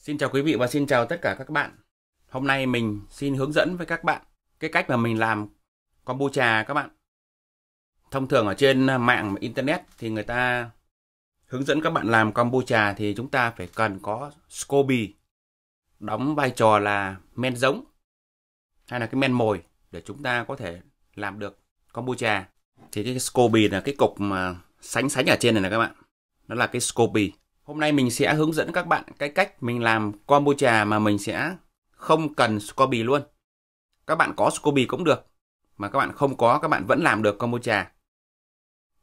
Xin chào quý vị và xin chào tất cả các bạn. Hôm nay mình xin hướng dẫn với các bạn cái cách mà mình làm kombucha các bạn. Thông thường ở trên mạng internet thì người ta hướng dẫn các bạn làm kombucha thì chúng ta phải cần có SCOBY đóng vai trò là men giống hay là cái men mồi để chúng ta có thể làm được kombucha. Thì cái SCOBY là cái cục mà sánh sánh ở trên này nè các bạn. Nó là cái SCOBY Hôm nay mình sẽ hướng dẫn các bạn cái cách mình làm kombucha mà mình sẽ không cần scoby luôn. Các bạn có scoby cũng được, mà các bạn không có các bạn vẫn làm được kombucha.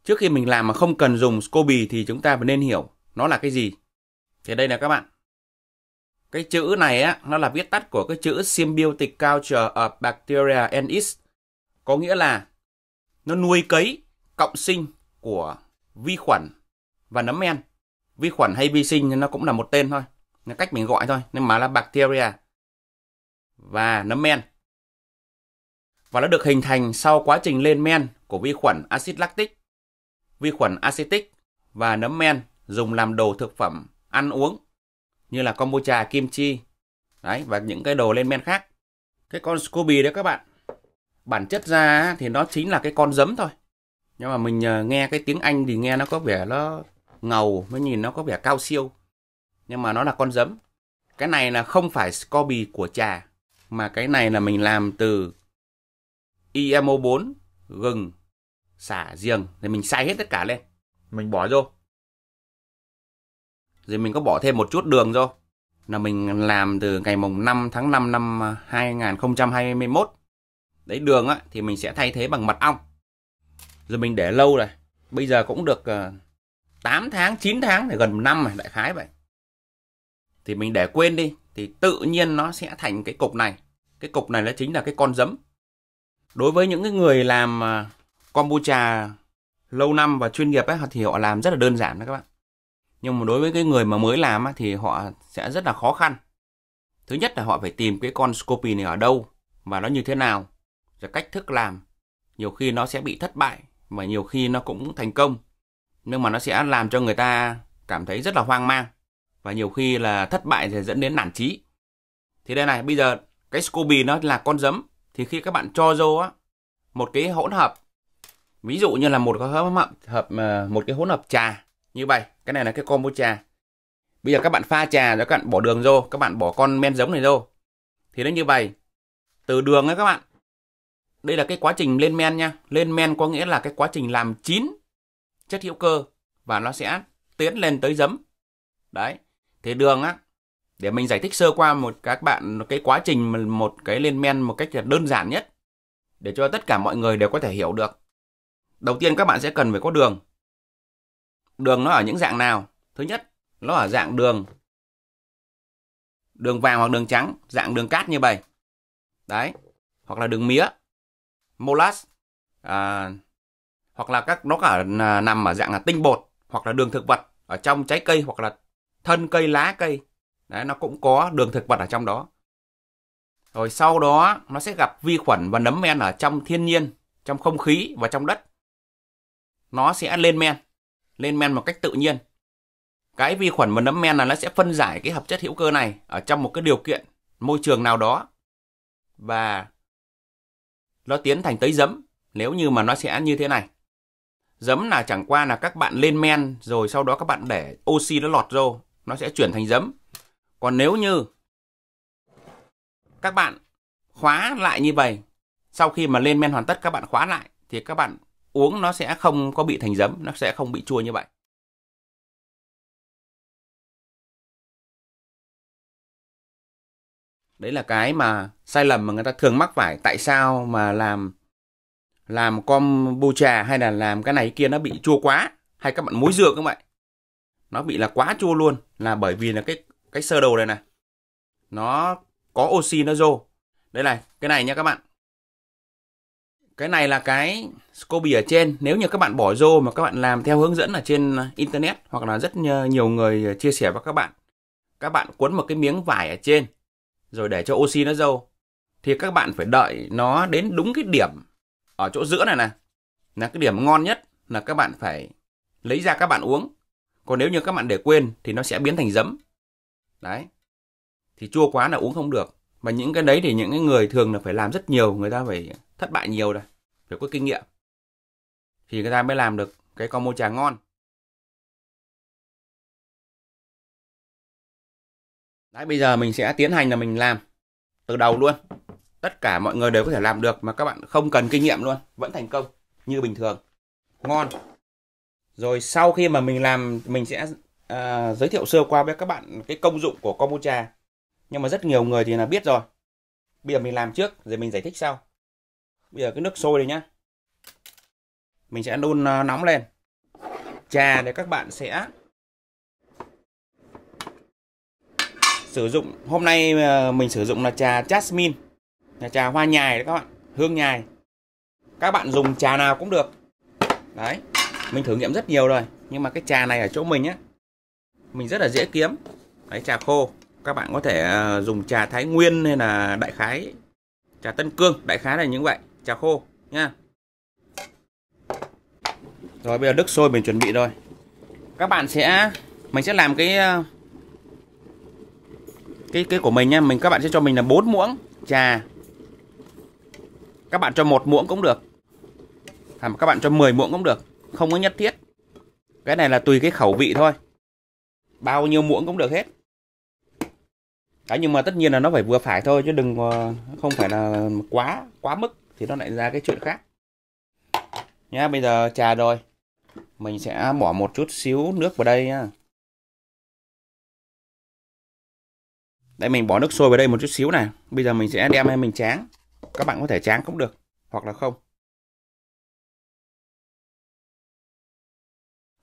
Trước khi mình làm mà không cần dùng scoby thì chúng ta phải nên hiểu nó là cái gì. Thì đây là các bạn. Cái chữ này á, nó là viết tắt của cái chữ Symbiotic Culture of Bacteria and Yeast. Có nghĩa là nó nuôi cấy cộng sinh của vi khuẩn và nấm men vi khuẩn hay vi sinh nó cũng là một tên thôi nó cách mình gọi thôi nhưng mà là bacteria và nấm men và nó được hình thành sau quá trình lên men của vi khuẩn axit lactic vi khuẩn acetic và nấm men dùng làm đồ thực phẩm ăn uống như là kombucha kim chi đấy và những cái đồ lên men khác cái con scoby đấy các bạn bản chất ra thì nó chính là cái con giấm thôi nhưng mà mình ờ, nghe cái tiếng anh thì nghe nó có vẻ nó ngầu mới nhìn nó có vẻ cao siêu. Nhưng mà nó là con giấm. Cái này là không phải SCOBY của trà, mà cái này là mình làm từ IMO4, gừng, xả giềng. Rồi mình xay hết tất cả lên. Mình bỏ vô. Rồi mình có bỏ thêm một chút đường vô. Là mình làm từ ngày mùng 5 tháng 5 năm 2021. Đấy đường á, thì mình sẽ thay thế bằng mật ong. Rồi mình để lâu này. Bây giờ cũng được ờ, 8 tháng 9 tháng thì gần một năm đại khái vậy thì mình để quên đi thì tự nhiên nó sẽ thành cái cục này cái cục này nó chính là cái con giấm đối với những cái người làm à, kombucha lâu năm và chuyên nghiệp ấy thì họ làm rất là đơn giản đó các bạn nhưng mà đối với cái người mà mới làm thì họ sẽ rất là khó khăn thứ nhất là họ phải tìm cái con scopy này ở đâu và nó như thế nào rồi cách thức làm nhiều khi nó sẽ bị thất bại và nhiều khi nó cũng thành công nhưng mà nó sẽ làm cho người ta cảm thấy rất là hoang mang và nhiều khi là thất bại sẽ dẫn đến nản trí thì đây này bây giờ cái scoby nó là con giấm thì khi các bạn cho vô á một cái hỗn hợp ví dụ như là một cái hỗn hợp, hợp ờ, một cái hỗn hợp trà như vậy cái này là cái combo trà bây giờ các bạn pha trà rồi các bạn bỏ đường vô các bạn bỏ con men giống này vô thì nó như vậy từ đường ấy các bạn đây là cái quá trình lên men nha lên men có nghĩa là cái quá trình làm chín chất hữu cơ và nó sẽ tiến lên tới giấm. Đấy. Thì đường á để mình giải thích sơ qua một các bạn cái quá trình một cái lên men một cách đơn giản nhất để cho tất cả mọi người đều có thể hiểu được. Đầu tiên các bạn sẽ cần phải có đường. Đường nó ở những dạng nào? Thứ nhất, nó ở dạng đường đường vàng hoặc đường trắng, dạng đường cát như vậy. Đấy, hoặc là đường mía, molas, à, hoặc là các nó cả à, nằm ở dạng là tinh bột hoặc là đường thực vật ở trong trái cây hoặc là thân cây lá cây đấy nó cũng có đường thực vật ở trong đó rồi sau đó nó sẽ gặp vi khuẩn và nấm men ở trong thiên nhiên trong không khí và trong đất nó sẽ lên men lên men một cách tự nhiên cái vi khuẩn và nấm men là nó sẽ phân giải cái hợp chất hữu cơ này ở trong một cái điều kiện môi trường nào đó và nó tiến thành tới giấm nếu như mà nó sẽ như thế này Giấm là chẳng qua là các bạn lên men rồi sau đó các bạn để oxy nó lọt vô, nó sẽ chuyển thành giấm. Còn nếu như các bạn khóa lại như vậy, sau khi mà lên men hoàn tất các bạn khóa lại thì các bạn uống nó sẽ không có bị thành giấm, nó sẽ không bị chua như vậy. Đấy là cái mà sai lầm mà người ta thường mắc phải tại sao mà làm làm kombucha hay là làm cái này kia nó bị chua quá hay các bạn muối dừa các bạn nó bị là quá chua luôn là bởi vì là cái cái sơ đồ này này nó có oxy nó vô đây này cái này nha các bạn cái này là cái SCOBY ở trên nếu như các bạn bỏ vô mà các bạn làm theo hướng dẫn ở trên uh, internet hoặc là rất nhiều người uh, chia sẻ với các bạn các bạn cuốn một cái miếng vải ở trên rồi để cho oxy nó dâu thì các bạn phải đợi nó đến đúng cái điểm ở chỗ giữa này này là cái điểm ngon nhất là các bạn phải lấy ra các bạn uống. Còn nếu như các bạn để quên thì nó sẽ biến thành giấm. Đấy. Thì chua quá là uống không được. mà những cái đấy thì những cái người thường là phải làm rất nhiều, người ta phải thất bại nhiều rồi, phải có kinh nghiệm. Thì người ta mới làm được cái combo trà ngon. Đấy, bây giờ mình sẽ tiến hành là mình làm từ đầu luôn tất cả mọi người đều có thể làm được mà các bạn không cần kinh nghiệm luôn vẫn thành công như bình thường ngon rồi sau khi mà mình làm mình sẽ à, giới thiệu sơ qua với các bạn cái công dụng của kombucha nhưng mà rất nhiều người thì là biết rồi bây giờ mình làm trước rồi mình giải thích sau bây giờ cái nước sôi này nhá mình sẽ đun à, nóng lên trà để các bạn sẽ sử dụng hôm nay à, mình sử dụng là trà jasmine là trà hoa nhài đấy các bạn hương nhài các bạn dùng trà nào cũng được đấy mình thử nghiệm rất nhiều rồi nhưng mà cái trà này ở chỗ mình á mình rất là dễ kiếm đấy trà khô các bạn có thể ờ, dùng trà thái nguyên hay là đại khái trà tân cương đại khái là những vậy trà khô nha rồi bây giờ nước sôi mình chuẩn bị rồi các bạn sẽ mình sẽ làm cái ờ, cái cái của mình nha mình các bạn sẽ cho mình là bốn muỗng trà các bạn cho một muỗng cũng được. À, các bạn cho 10 muỗng cũng được, không có nhất thiết. Cái này là tùy cái khẩu vị thôi. Bao nhiêu muỗng cũng được hết. cái nhưng mà tất nhiên là nó phải vừa phải thôi chứ đừng ờ, không phải là quá quá mức thì nó lại ra cái chuyện khác. Nhá, bây giờ trà rồi. Mình sẽ bỏ một chút xíu nước vào đây nhá. Đây mình bỏ nước sôi vào đây một chút xíu này. Bây giờ mình sẽ đem hay mình tráng các bạn có thể tráng cũng được hoặc là không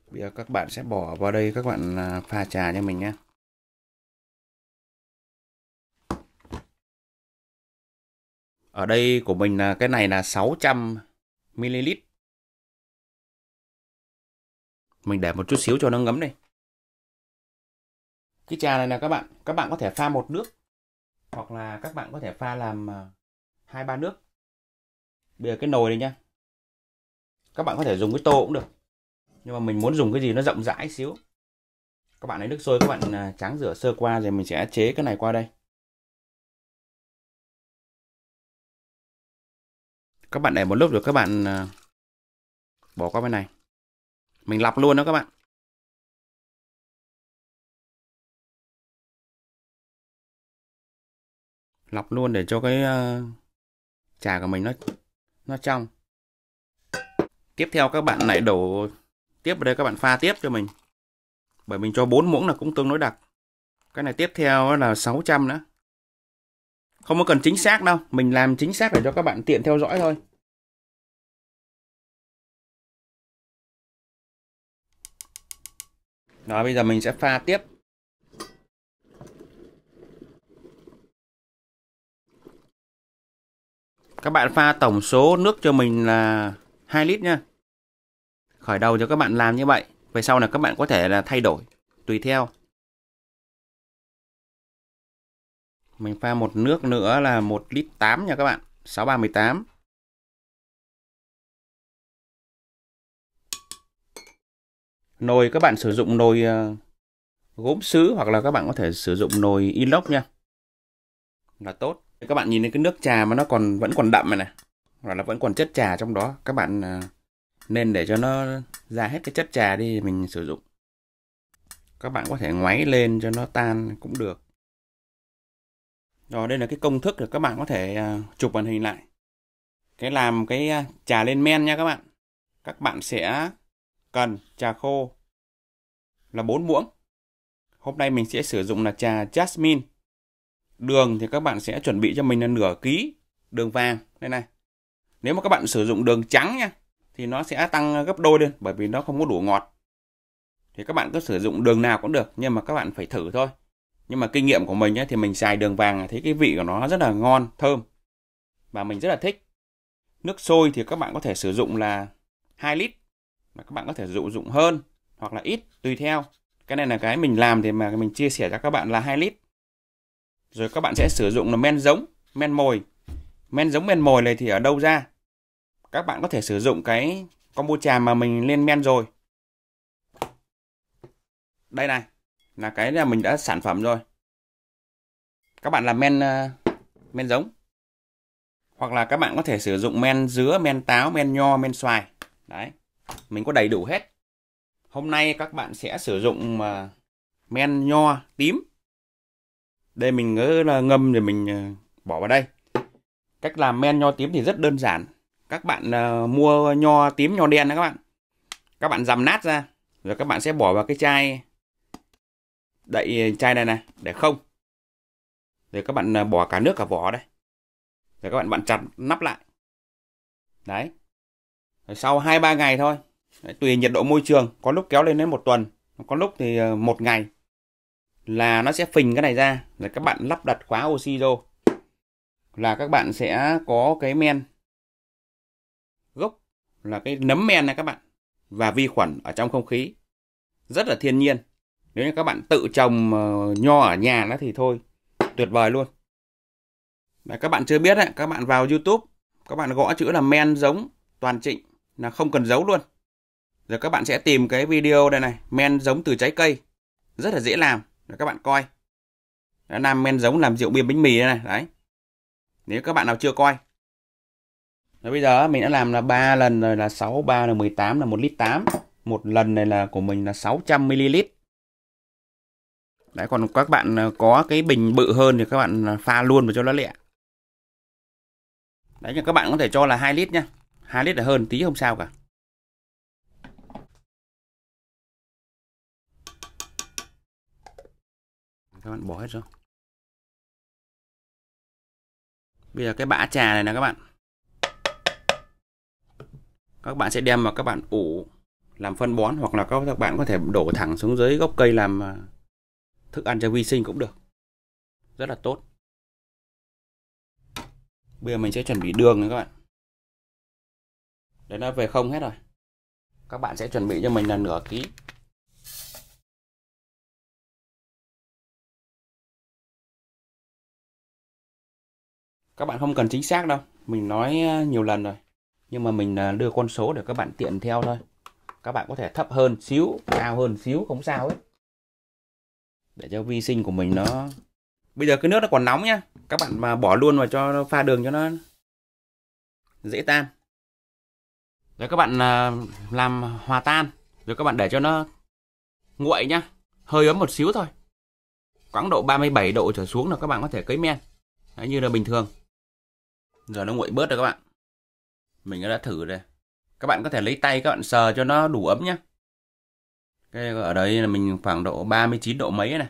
bây giờ các bạn sẽ bỏ vào đây các bạn à, pha trà cho mình nhé ở đây của mình là cái này là 600 ml mình để một chút xíu cho nó ngấm đây. cái trà này là các bạn các bạn có thể pha một nước hoặc là các bạn có thể pha làm à, hai ba nước bây giờ cái nồi này nhá các bạn có thể dùng cái tô cũng được nhưng mà mình muốn dùng cái gì nó rộng rãi xíu các bạn lấy nước sôi các bạn à, tráng rửa sơ qua rồi mình sẽ chế cái này qua đây các bạn để một lúc rồi các bạn à, bỏ qua bên này mình lọc luôn đó các bạn lọc luôn để cho cái à, trà của mình nó nó trong tiếp theo các bạn lại đổ tiếp vào đây các bạn pha tiếp cho mình bởi mình cho 4 muỗng là cũng tương đối đặc cái này tiếp theo là 600 nữa không có cần chính xác đâu mình làm chính xác để cho các bạn tiện theo dõi thôi Rồi bây giờ mình sẽ pha tiếp Các bạn pha tổng số nước cho mình là 2 lít nha. Khởi đầu cho các bạn làm như vậy. Về sau là các bạn có thể là thay đổi tùy theo. Mình pha một nước nữa là 1 lít 8 nha các bạn. 6318. Nồi các bạn sử dụng nồi ờ, gốm sứ hoặc là các bạn có thể sử dụng nồi inox nha. Là tốt các bạn nhìn thấy cái nước trà mà nó còn vẫn còn đậm này này hoặc là vẫn còn chất trà trong đó các bạn à, nên để cho nó ra hết cái chất trà đi mình sử dụng các bạn có thể ngoáy lên cho nó tan cũng được rồi đây là cái công thức là các bạn có thể à, chụp màn hình lại cái làm cái à, trà lên men nha các bạn các bạn sẽ cần trà khô là 4 muỗng hôm nay mình sẽ sử dụng là trà jasmine Đường thì các bạn sẽ chuẩn bị cho mình là nửa ký đường vàng đây này. Nếu mà các bạn sử dụng đường trắng nha thì nó sẽ tăng gấp đôi lên bởi vì nó không có đủ ngọt. Thì các bạn cứ sử dụng đường nào cũng được nhưng mà các bạn phải thử thôi. Nhưng mà kinh nghiệm của mình ấy, thì mình xài đường vàng thấy cái vị của nó rất là ngon, thơm và mình rất là thích. Nước sôi thì các bạn có thể sử dụng là 2 lít mà các bạn có thể sử dụng hơn hoặc là ít tùy theo. Cái này là cái mình làm thì mà mình chia sẻ cho các bạn là 2 lít rồi các bạn sẽ sử dụng là men giống men mồi men giống men mồi này thì ở đâu ra các bạn có thể sử dụng cái combo trà mà mình lên men rồi đây này là cái là mình đã sản phẩm rồi các bạn làm men ờ, men giống hoặc là các bạn có thể sử dụng men dứa men táo men nho men xoài đấy mình có đầy đủ hết hôm nay các bạn sẽ sử dụng ờ, men nho tím đây mình ngỡ là ngâm rồi mình ờ, bỏ vào đây cách làm men nho tím thì rất đơn giản các bạn ờ, mua nho tím nho đen đó các bạn các bạn dằm nát ra rồi các bạn sẽ bỏ vào cái chai đậy chai này này để không rồi các bạn ờ, bỏ cả nước cả vỏ đây rồi các bạn bạn chặt nắp lại đấy rồi sau hai ba ngày thôi đấy, tùy nhiệt độ môi trường có lúc kéo lên đến một tuần có lúc thì một ngày là nó sẽ phình cái này ra là các bạn lắp đặt khóa oxy vô là các bạn sẽ có cái men gốc là cái nấm men này các bạn và vi khuẩn ở trong không khí rất là thiên nhiên nếu như các bạn tự trồng ờ, nho ở nhà đó thì thôi tuyệt vời luôn Đấy, các bạn chưa biết đấy các bạn vào youtube các bạn gõ chữ là men giống toàn trịnh là không cần giấu luôn rồi các bạn sẽ tìm cái video đây này men giống từ trái cây rất là dễ làm rồi các bạn coi. Đó, Nam men giống làm rượu bia bánh mì đây này, đấy. Nếu các bạn nào chưa coi. Rồi bây giờ mình đã làm là 3 lần rồi là 6 3 là 18 là 1 lít 8. Một lần này là của mình là 600 ml. Đấy còn các bạn à, có cái bình bự hơn thì các bạn à, pha luôn vào cho nó lẹ. Đấy các bạn có thể cho là 2 lít nha. 2 lít là hơn tí không sao cả. các bạn bỏ hết rồi bây giờ cái bã trà này nè các bạn các bạn sẽ đem vào các bạn ủ làm phân bón hoặc là các bạn có thể đổ thẳng xuống dưới gốc cây làm à, thức ăn cho vi sinh cũng được rất là tốt bây giờ mình sẽ chuẩn bị đường nữa các bạn để nó về không hết rồi các bạn sẽ chuẩn bị cho mình là nửa ký các bạn không cần chính xác đâu mình nói ờ, nhiều lần rồi nhưng mà mình ờ, đưa con số để các bạn tiện theo thôi các bạn có thể thấp hơn xíu cao hơn xíu không sao ấy. để cho vi sinh của mình nó bây giờ cái nước nó còn nóng nhá các bạn mà bỏ luôn vào cho pha đường cho nó dễ tan rồi các bạn ờ, làm hòa tan rồi các bạn để cho nó nguội nhá hơi ấm một xíu thôi quãng độ 37 độ trở xuống là các bạn có thể cấy men Đấy, như là bình thường giờ nó nguội bớt rồi các bạn mình đã thử đây các bạn có thể lấy tay các bạn sờ cho nó đủ ấm nhé cái ở đây là mình khoảng độ 39 độ mấy này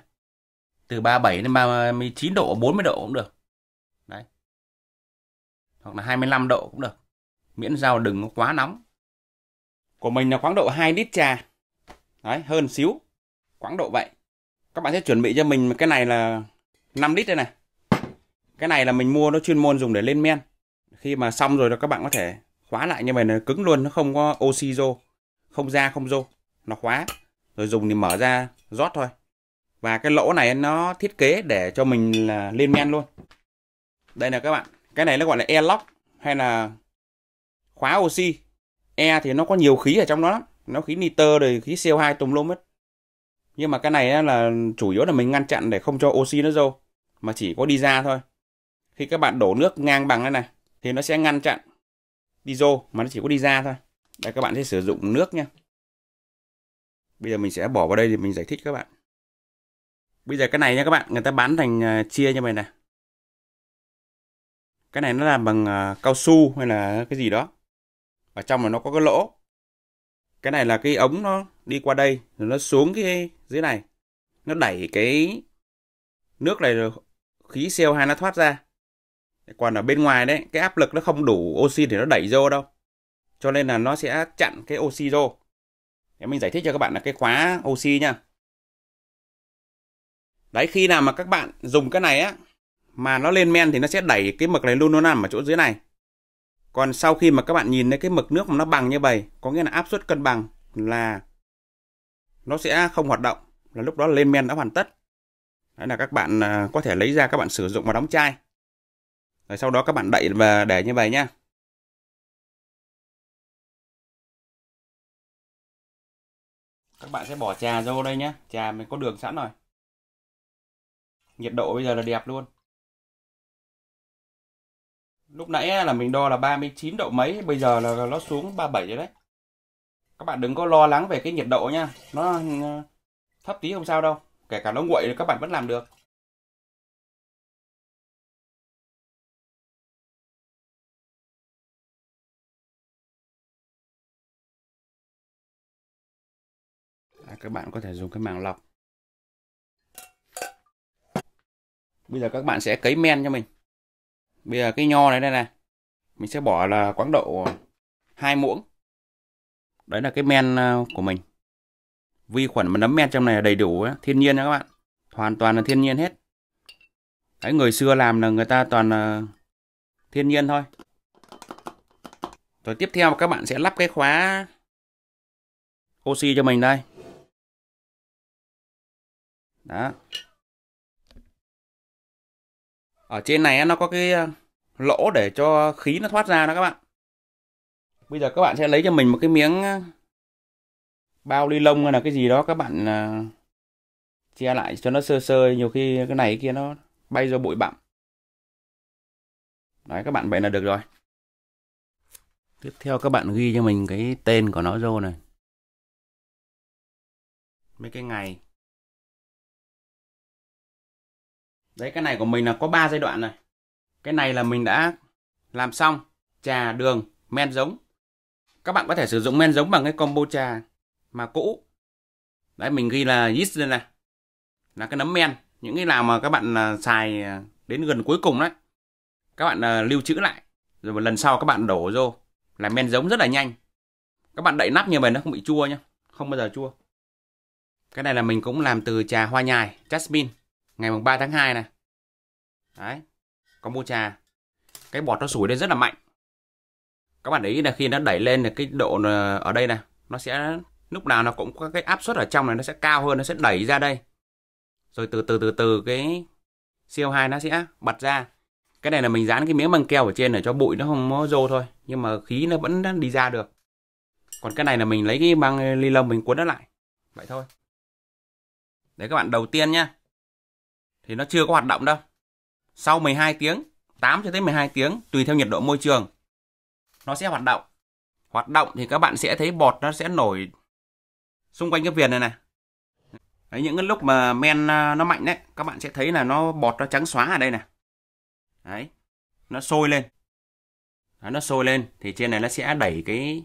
từ 37 đến 39 độ 40 độ cũng được đấy hoặc là 25 độ cũng được miễn sao đừng quá nóng của mình là khoảng độ 2 lít trà đấy hơn xíu khoảng độ vậy các bạn sẽ chuẩn bị cho mình cái này là 5 lít đây này cái này là mình mua nó chuyên môn dùng để lên men khi mà xong rồi là các bạn có thể khóa lại như vậy nó cứng luôn nó không có oxy rô không ra không rô nó khóa rồi dùng thì mở ra rót thôi và cái lỗ này nó thiết kế để cho mình là lên men luôn đây là các bạn cái này nó gọi là air lock hay là khóa oxy e thì nó có nhiều khí ở trong đó lắm nó khí nitơ rồi khí CO2 tùm lum hết nhưng mà cái này là chủ yếu là mình ngăn chặn để không cho oxy nó rô mà chỉ có đi ra thôi khi các bạn đổ nước ngang bằng thế này thì nó sẽ ngăn chặn đi rô mà nó chỉ có đi ra thôi đây các bạn sẽ sử dụng nước nha bây giờ mình sẽ bỏ vào đây thì mình giải thích các bạn bây giờ cái này nha các bạn người ta bán thành à, chia như vậy này cái này nó làm bằng à, cao su hay là cái gì đó ở trong là nó có cái lỗ cái này là cái ống nó đi qua đây rồi nó xuống cái dưới này nó đẩy cái nước này rồi khí CO2 nó thoát ra còn ở bên ngoài đấy cái áp lực nó không đủ oxy thì nó đẩy vô đâu cho nên là nó sẽ chặn cái oxy vô Thế mình giải thích cho các bạn là cái khóa oxy nha đấy khi nào mà các bạn dùng cái này á mà nó lên men thì nó sẽ đẩy cái mực này luôn nó nằm ở chỗ dưới này còn sau khi mà các bạn nhìn thấy cái mực nước mà nó bằng như vậy có nghĩa là áp suất cân bằng là nó sẽ không hoạt động là lúc đó lên men đã hoàn tất đấy là các bạn à, có thể lấy ra các bạn sử dụng và đóng chai rồi sau đó các bạn đậy và để như vậy nhé. các bạn sẽ bỏ trà vô đây nhé trà mình có đường sẵn rồi nhiệt độ bây giờ là đẹp luôn lúc nãy là mình đo là 39 độ mấy bây giờ là nó xuống 37 rồi đấy các bạn đừng có lo lắng về cái nhiệt độ nha nó ờ, thấp tí không sao đâu kể cả nó nguội thì các bạn vẫn làm được các bạn có thể dùng cái màng lọc bây giờ các bạn sẽ cấy men cho mình bây giờ cái nho này đây này mình sẽ bỏ là quãng độ hai muỗng đấy là cái men à, của mình vi khuẩn mà nấm men trong này là đầy đủ ấy. thiên nhiên nha các bạn hoàn toàn là thiên nhiên hết đấy người xưa làm là người ta toàn là thiên nhiên thôi rồi tiếp theo các bạn sẽ lắp cái khóa oxy cho mình đây đó ở trên này nó có cái ờ, lỗ để cho khí nó thoát ra đó các bạn bây giờ các bạn sẽ lấy cho mình một cái miếng ờ, bao ly lông hay là cái gì đó các bạn ờ, che lại cho nó sơ sơ nhiều khi cái này cái kia nó bay ra bụi bặm đấy các bạn vậy là được rồi tiếp theo các bạn ghi cho mình cái tên của nó vô này mấy cái ngày đấy cái này của mình là có 3 giai đoạn này cái này là mình đã làm xong trà đường men giống các bạn có thể sử dụng men giống bằng cái combo trà mà cũ đấy mình ghi là yeast đây này là cái nấm men những cái nào mà các bạn à, xài à, đến gần cuối cùng đấy các bạn à, lưu trữ lại rồi một lần sau các bạn đổ vô là men giống rất là nhanh các bạn đậy nắp như vậy nó không bị chua nhá không bao giờ chua cái này là mình cũng làm từ trà hoa nhài jasmine ngày mùng 3 tháng 2 này đấy kombucha cái bọt nó sủi lên rất là mạnh các bạn để ý là khi nó đẩy lên là cái độ ờ, ở đây này nó sẽ lúc nào nó cũng có cái áp suất ở trong này nó sẽ cao hơn nó sẽ đẩy ra đây rồi từ từ từ từ cái CO2 nó sẽ bật ra cái này là mình dán cái miếng băng keo ở trên để cho bụi nó không nó vô thôi nhưng mà khí nó vẫn đi ra được còn cái này là mình lấy cái băng ly lông mình cuốn nó lại vậy thôi đấy các bạn đầu tiên nhá thì nó chưa có hoạt động đâu. Sau 12 tiếng, 8 cho tới 12 tiếng tùy theo nhiệt độ môi trường nó sẽ hoạt động. Hoạt động thì các bạn sẽ thấy bọt nó sẽ nổi xung quanh cái viền này này. Đấy, những cái lúc mà men à, nó mạnh đấy, các bạn sẽ thấy là nó bọt nó trắng xóa ở đây này. Đấy, nó sôi lên. Đấy, nó sôi lên thì trên này nó sẽ đẩy cái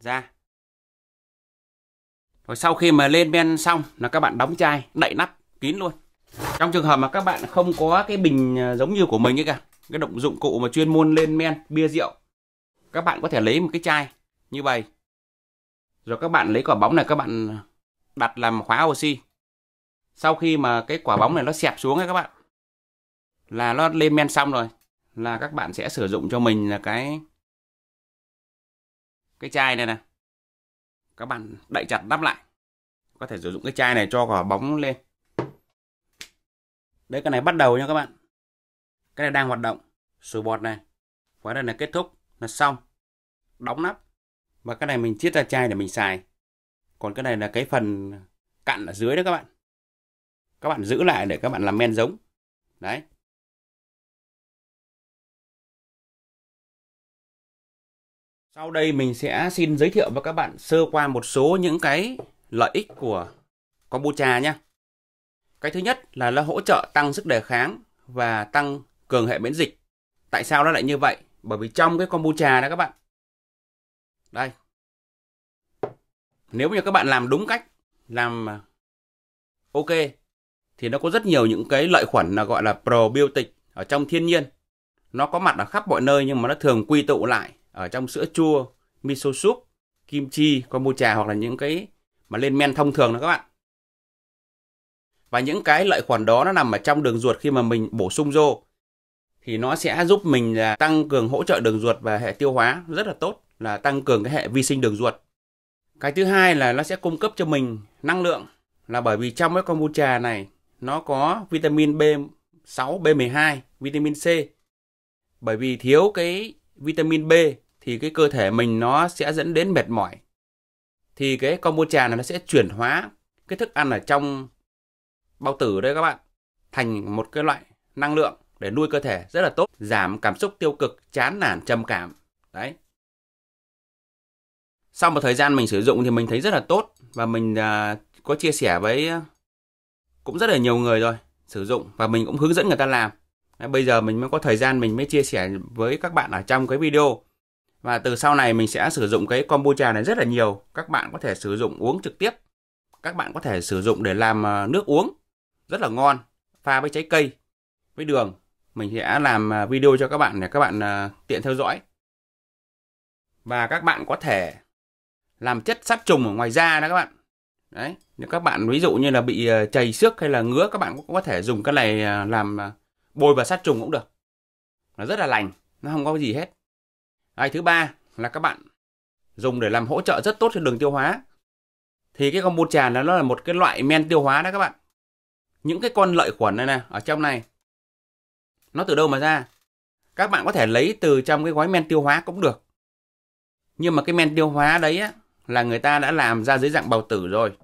ra. Rồi sau khi mà lên men xong là các bạn đóng chai, đậy nắp kín luôn trong trường hợp mà các bạn không có cái bình à, giống như của mình ấy cả cái động dụng cụ mà chuyên môn lên men bia rượu các bạn có thể lấy một cái chai như vậy rồi các bạn lấy quả bóng này các bạn đặt làm khóa oxy sau khi mà cái quả bóng này nó xẹp xuống ấy các bạn là nó lên men xong rồi là các bạn sẽ sử dụng cho mình là cái cái chai này nè các bạn đậy chặt nắp lại có thể sử dụng cái chai này cho quả bóng lên Đấy cái này bắt đầu nha các bạn. Cái này đang hoạt động, sủi bọt này. Và đây là kết thúc, là xong. Đóng nắp. Và cái này mình chiết ra chai để mình xài. Còn cái này là cái phần cặn ở dưới đó các bạn. Các bạn giữ lại để các bạn làm men giống. Đấy. Sau đây mình sẽ xin giới thiệu với các bạn sơ qua một số những cái lợi ích của kombucha nhé. Cái thứ nhất là nó hỗ trợ tăng sức đề kháng và tăng cường hệ miễn dịch. Tại sao nó lại như vậy? Bởi vì trong cái kombucha đó các bạn. Đây. Nếu như các bạn làm đúng cách, làm ok thì nó có rất nhiều những cái lợi khuẩn là gọi là probiotic ở trong thiên nhiên. Nó có mặt ở khắp mọi nơi nhưng mà nó thường quy tụ lại ở trong sữa chua, miso soup, kim chi, kombucha hoặc là những cái mà lên men thông thường đó các bạn và những cái lợi khoản đó nó nằm ở trong đường ruột khi mà mình bổ sung vô thì nó sẽ giúp mình là tăng cường hỗ trợ đường ruột và hệ tiêu hóa rất là tốt là tăng cường cái hệ vi sinh đường ruột cái thứ hai là nó sẽ cung cấp cho mình năng lượng là bởi vì trong cái kombucha này nó có vitamin B6, B12, vitamin C. Bởi vì thiếu cái vitamin B thì cái cơ thể mình nó sẽ dẫn đến mệt mỏi. Thì cái kombucha này nó sẽ chuyển hóa cái thức ăn ở trong bao tử đây các bạn thành một cái loại năng lượng để nuôi cơ thể rất là tốt, giảm cảm xúc tiêu cực, chán nản, trầm cảm. Đấy. Sau một thời gian mình sử dụng thì mình thấy rất là tốt và mình uh, có chia sẻ với cũng rất là nhiều người rồi sử dụng và mình cũng hướng dẫn người ta làm. bây giờ mình mới có thời gian mình mới chia sẻ với các bạn ở trong cái video. Và từ sau này mình sẽ sử dụng cái kombucha này rất là nhiều. Các bạn có thể sử dụng uống trực tiếp. Các bạn có thể sử dụng để làm à, nước uống rất là ngon pha với trái cây với đường mình sẽ làm à, video cho các bạn để các bạn à, tiện theo dõi và các bạn có thể làm chất sát trùng ở ngoài da đó các bạn đấy nếu các bạn ví dụ như là bị à, chảy xước hay là ngứa các bạn cũng có thể dùng cái này làm bôi và sát trùng cũng được nó rất là lành nó không có gì hết ai thứ ba là các bạn dùng để làm hỗ trợ rất tốt cho đường tiêu hóa thì cái kombucha là nó là một cái loại men tiêu hóa đó các bạn những cái con lợi khuẩn này nè ở trong này nó từ đâu mà ra các bạn có thể lấy từ trong cái gói men tiêu hóa cũng được nhưng mà cái men tiêu hóa đấy á, là người ta đã làm ra dưới dạng bào tử rồi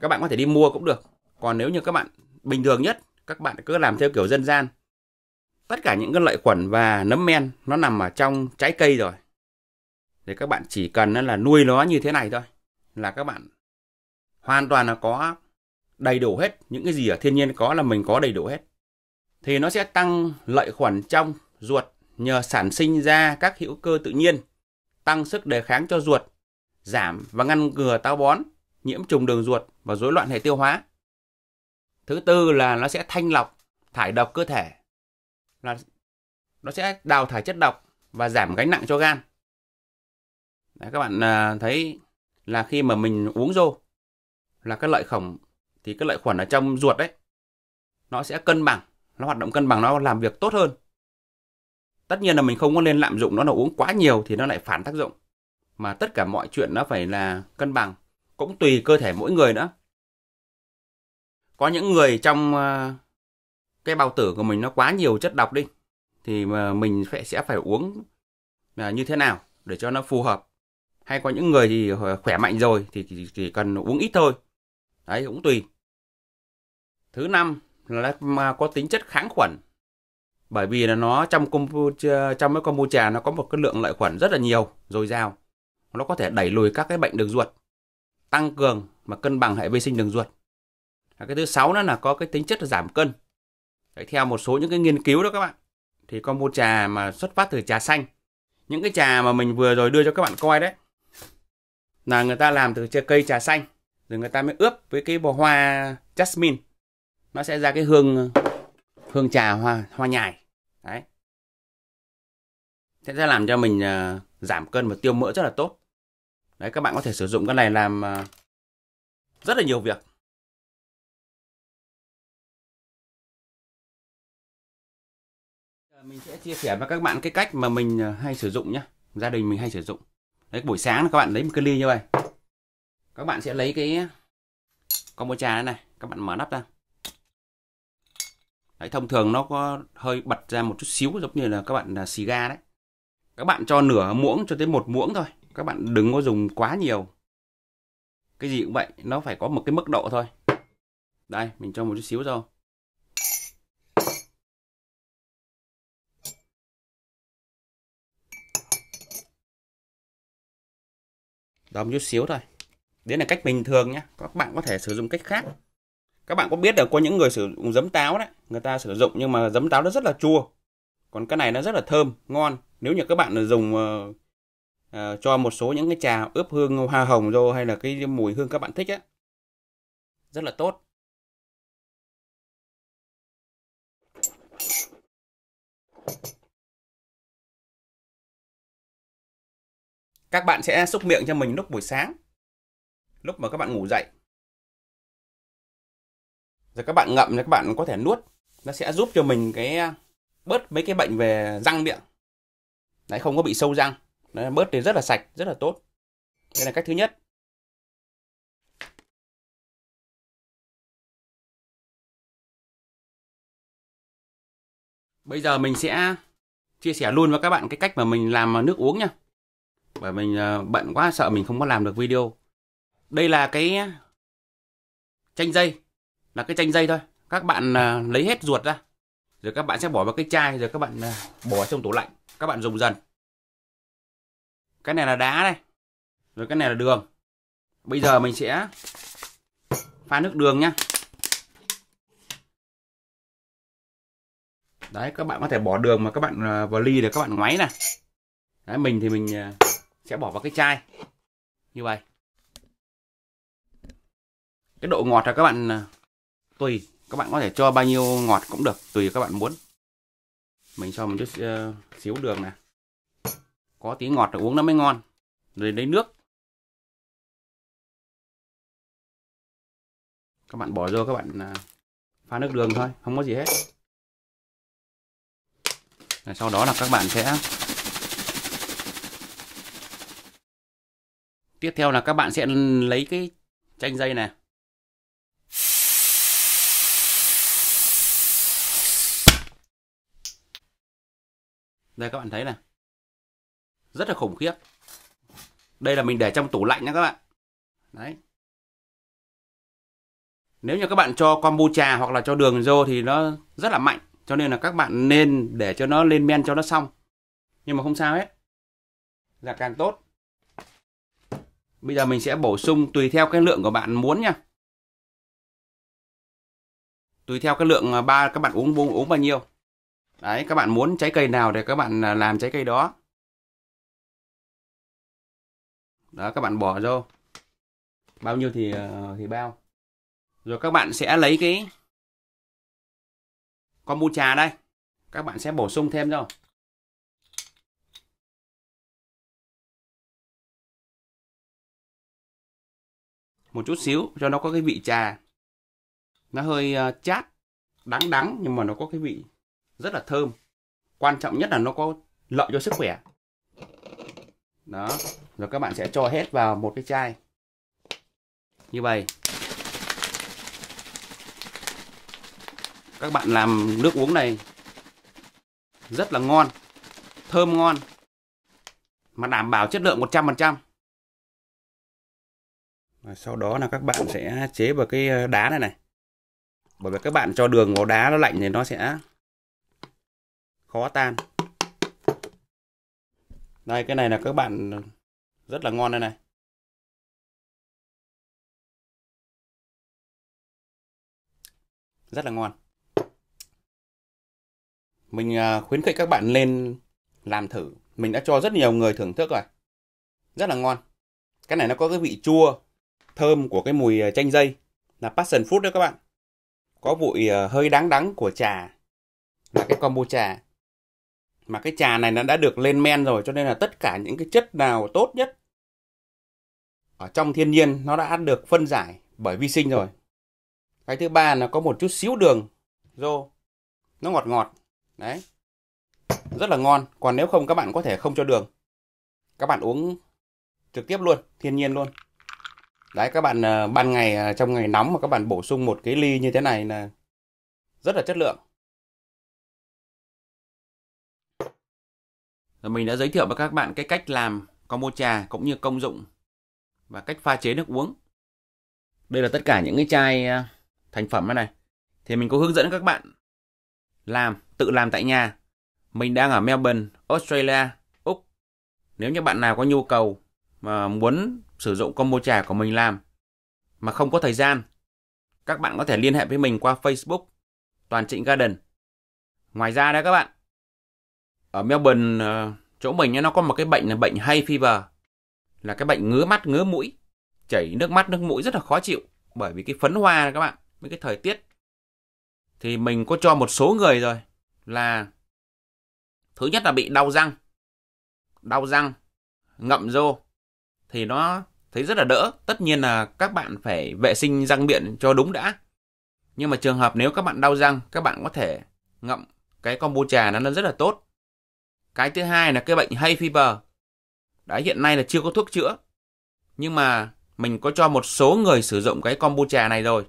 các bạn có thể đi mua cũng được còn nếu như các bạn bình thường nhất các bạn cứ làm theo kiểu dân gian tất cả những cái lợi khuẩn và nấm men nó nằm ở trong trái cây rồi thì các bạn chỉ cần là nuôi nó như thế này thôi là các bạn hoàn toàn là có đầy đủ hết những cái gì ở thiên nhiên có là mình có đầy đủ hết thì nó sẽ tăng lợi khuẩn trong ruột nhờ sản sinh ra các hữu cơ tự nhiên tăng sức đề kháng cho ruột giảm và ngăn ngừa táo bón nhiễm trùng đường ruột và rối loạn hệ tiêu hóa thứ tư là nó sẽ thanh lọc thải độc cơ thể là nó sẽ đào thải chất độc và giảm gánh nặng cho gan Đấy, các bạn à, thấy là khi mà mình uống rô là các lợi khổng thì cái lợi khuẩn ở trong ruột đấy nó sẽ cân bằng nó hoạt động cân bằng nó làm việc tốt hơn tất nhiên là mình không có nên lạm dụng nó là uống quá nhiều thì nó lại phản tác dụng mà tất cả mọi chuyện nó phải là cân bằng cũng tùy cơ thể mỗi người nữa có những người trong ờ, cái bao tử của mình nó quá nhiều chất độc đi thì mà ờ, mình sẽ sẽ phải uống là ờ, như thế nào để cho nó phù hợp hay có những người thì khỏe mạnh rồi thì chỉ cần uống ít thôi đấy cũng tùy Thứ năm là mà có tính chất kháng khuẩn. Bởi vì là nó trong kombucha, trong cái kombucha nó có một cái lượng lợi khuẩn rất là nhiều, dồi dào. Nó có thể đẩy lùi các cái bệnh đường ruột, tăng cường và cân bằng hệ vi sinh đường ruột. Và cái thứ sáu nữa là có cái tính chất giảm cân. Đấy, theo một số những cái nghiên cứu đó các bạn, thì kombucha mà xuất phát từ trà xanh, những cái trà mà mình vừa rồi đưa cho các bạn coi đấy, là người ta làm từ cây trà xanh, rồi người ta mới ướp với cái bò hoa jasmine nó sẽ ra cái hương hương trà hoa hoa nhài đấy sẽ làm cho mình uh, giảm cân và tiêu mỡ rất là tốt đấy các bạn có thể sử dụng cái này làm uh, rất là nhiều việc mình sẽ chia sẻ với các bạn cái cách mà mình à, hay sử dụng nhé gia đình mình hay sử dụng đấy buổi sáng các bạn lấy một cái ly như vậy các bạn sẽ lấy cái kombucha này này các bạn mở nắp ra Đấy, thông thường nó có hơi bật ra một chút xíu giống như là các bạn là xì ga đấy. Các bạn cho nửa muỗng cho tới một muỗng thôi. Các bạn đừng có dùng quá nhiều. Cái gì cũng vậy, nó phải có một cái mức độ thôi. Đây, mình cho một chút xíu rồi. Đó một chút xíu thôi. Đấy là cách bình thường nhé. Các bạn có thể sử dụng cách khác các bạn có biết được có những người sử dụng giấm táo đấy người ta sử dụng nhưng mà giấm táo nó rất là chua còn cái này nó rất là thơm ngon nếu như các bạn dùng uh, uh, cho một số những cái trà ướp hương hoa hồng rồi hay là cái mùi hương các bạn thích á rất là tốt các bạn sẽ xúc miệng cho mình lúc buổi sáng lúc mà các bạn ngủ dậy rồi các bạn ngậm các bạn có thể nuốt nó sẽ giúp cho mình cái à, bớt mấy cái bệnh về răng miệng đấy không có bị sâu răng nó bớt thì rất là sạch rất là tốt đây là cách thứ nhất bây giờ mình sẽ chia sẻ luôn với các bạn cái cách mà mình làm nước uống nha bởi mình à, bận quá sợ mình không có làm được video đây là cái à, chanh dây là cái chanh dây thôi các bạn uh, lấy hết ruột ra rồi các bạn sẽ bỏ vào cái chai rồi các bạn uh, bỏ trong tủ lạnh các bạn dùng dần cái này là đá đây, rồi cái này là đường bây giờ mình sẽ pha nước đường nhá đấy các bạn có thể bỏ đường mà các bạn à, vào ly để các bạn ngoáy này đấy mình thì mình sẽ bỏ vào cái chai như vậy cái độ ngọt là các bạn tùy các bạn có thể cho bao nhiêu ngọt cũng được tùy các bạn muốn mình cho một chút ờ, xíu đường này có tí ngọt để uống nó mới ngon rồi lấy nước các bạn bỏ vô các bạn à, pha nước đường thôi không có gì hết rồi sau đó là các bạn sẽ tiếp theo là các bạn sẽ lấy cái chanh dây này Đây các bạn thấy này. Rất là khủng khiếp. Đây là mình để trong tủ lạnh nha các bạn. Đấy. Nếu như các bạn cho kombucha hoặc là cho đường vô thì nó rất là mạnh. Cho nên là các bạn nên để cho nó lên men cho nó xong. Nhưng mà không sao hết. Là càng tốt. Bây giờ mình sẽ bổ sung tùy theo cái lượng của bạn muốn nha. Tùy theo cái lượng ba các bạn uống uống bao nhiêu. Đấy, các bạn muốn trái cây nào thì các bạn à, làm trái cây đó. Đó, các bạn bỏ vô. Bao nhiêu thì ờ, thì bao. Rồi các bạn sẽ lấy cái kombucha đây. Các bạn sẽ bổ sung thêm đâu. Một chút xíu cho nó có cái vị trà. Nó hơi ờ, chát, đắng đắng nhưng mà nó có cái vị rất là thơm quan trọng nhất là nó có lợi cho sức khỏe đó rồi các bạn sẽ cho hết vào một cái chai như vậy các bạn làm nước uống này rất là ngon thơm ngon mà đảm bảo chất lượng 100% và sau đó là các bạn sẽ chế vào cái ờ, đá này này bởi vì các bạn cho đường vào đá nó lạnh thì nó sẽ khó tan đây cái này là các bạn rất là ngon đây này rất là ngon mình à, khuyến khích các bạn lên làm thử mình đã cho rất nhiều người thưởng thức rồi rất là ngon cái này nó có cái vị chua thơm của cái mùi à, chanh dây là passion fruit đó các bạn có bụi à, hơi đắng đắng của trà là cái combo trà mà cái trà này nó đã được lên men rồi cho nên là tất cả những cái chất nào tốt nhất ở trong thiên nhiên nó đã được phân giải bởi vi sinh rồi cái thứ ba là có một chút xíu đường rô nó ngọt ngọt đấy rất là ngon còn nếu không các bạn có thể không cho đường các bạn uống trực tiếp luôn thiên nhiên luôn đấy các bạn ờ, ban ngày ờ, trong ngày nóng mà các bạn bổ sung một cái ly như thế này là rất là chất lượng Mình đã giới thiệu với các bạn cái cách làm combo trà cũng như công dụng và cách pha chế nước uống. Đây là tất cả những cái chai à, thành phẩm này. Thì mình có hướng dẫn các bạn làm, tự làm tại nhà. Mình đang ở Melbourne, Australia, Úc. Nếu như bạn nào có nhu cầu mà muốn sử dụng combo trà của mình làm mà không có thời gian, các bạn có thể liên hệ với mình qua Facebook Toàn Trịnh Garden. Ngoài ra đó các bạn, ở Melbourne ờ, chỗ mình nó có một cái bệnh là bệnh hay fever là cái bệnh ngứa mắt ngứa mũi chảy nước mắt nước mũi rất là khó chịu bởi vì cái phấn hoa các bạn với cái thời tiết thì mình có cho một số người rồi là thứ nhất là bị đau răng đau răng ngậm rô thì nó thấy rất là đỡ tất nhiên là các bạn phải vệ sinh răng miệng cho đúng đã nhưng mà trường hợp nếu các bạn đau răng các bạn có thể ngậm cái kombucha nó rất là tốt cái thứ hai là cái bệnh hay fever. Đấy, hiện nay là chưa có thuốc chữa. Nhưng mà mình có cho một số người sử dụng cái combo trà này rồi.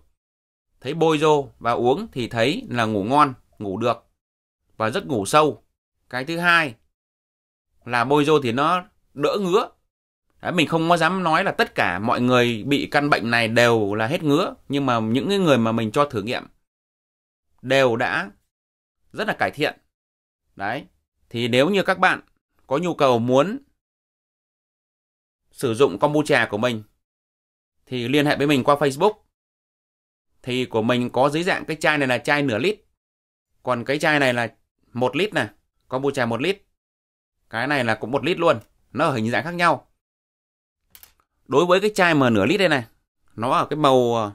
Thấy bôi vô và uống thì thấy là ngủ ngon, ngủ được và rất ngủ sâu. Cái thứ hai là bôi vô thì nó đỡ ngứa. Đấy, mình không có dám nói là tất cả mọi người bị căn bệnh này đều là hết ngứa, nhưng mà những người mà mình cho thử nghiệm đều đã rất là cải thiện. Đấy. Thì nếu như các bạn có nhu cầu muốn sử dụng kombucha của mình thì liên hệ với mình qua Facebook. Thì của mình có dưới dạng cái chai này là chai nửa lít. Còn cái chai này là một lít này, kombucha một lít. Cái này là cũng một lít luôn, nó ở hình dạng khác nhau. Đối với cái chai mà nửa lít đây này, nó ở cái màu ờ,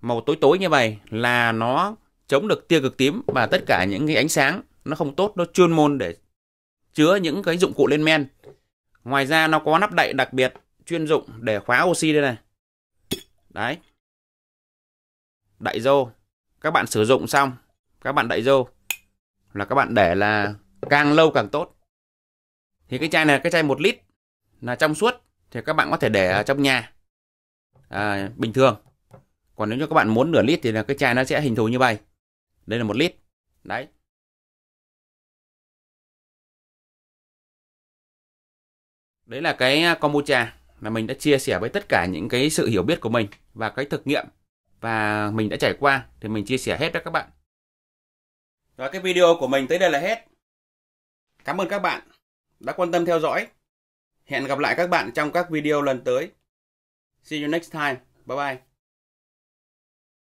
màu tối tối như vậy là nó chống được tia cực tím và tất cả những cái ánh sáng nó không tốt, nó chuyên môn để chứa những cái dụng cụ lên men. Ngoài ra nó có nắp đậy đặc biệt chuyên dụng để khóa oxy đây này. Đấy. Đậy rô. Các bạn sử dụng xong, các bạn đậy rô là các bạn để là càng lâu càng tốt. Thì cái chai này cái chai một lít là trong suốt thì các bạn có thể để ở trong nhà à, bình thường. Còn nếu như các bạn muốn nửa lít thì là cái chai nó sẽ hình thù như vậy. Đây là một lít. Đấy. Đấy là cái à, kombucha mà mình đã chia sẻ với tất cả những cái sự hiểu biết của mình và cái thực nghiệm và mình đã trải qua thì mình chia sẻ hết cho các bạn. Và cái video của mình tới đây là hết. Cảm ơn các bạn đã quan tâm theo dõi. Hẹn gặp lại các bạn trong các video lần tới. See you next time. Bye bye.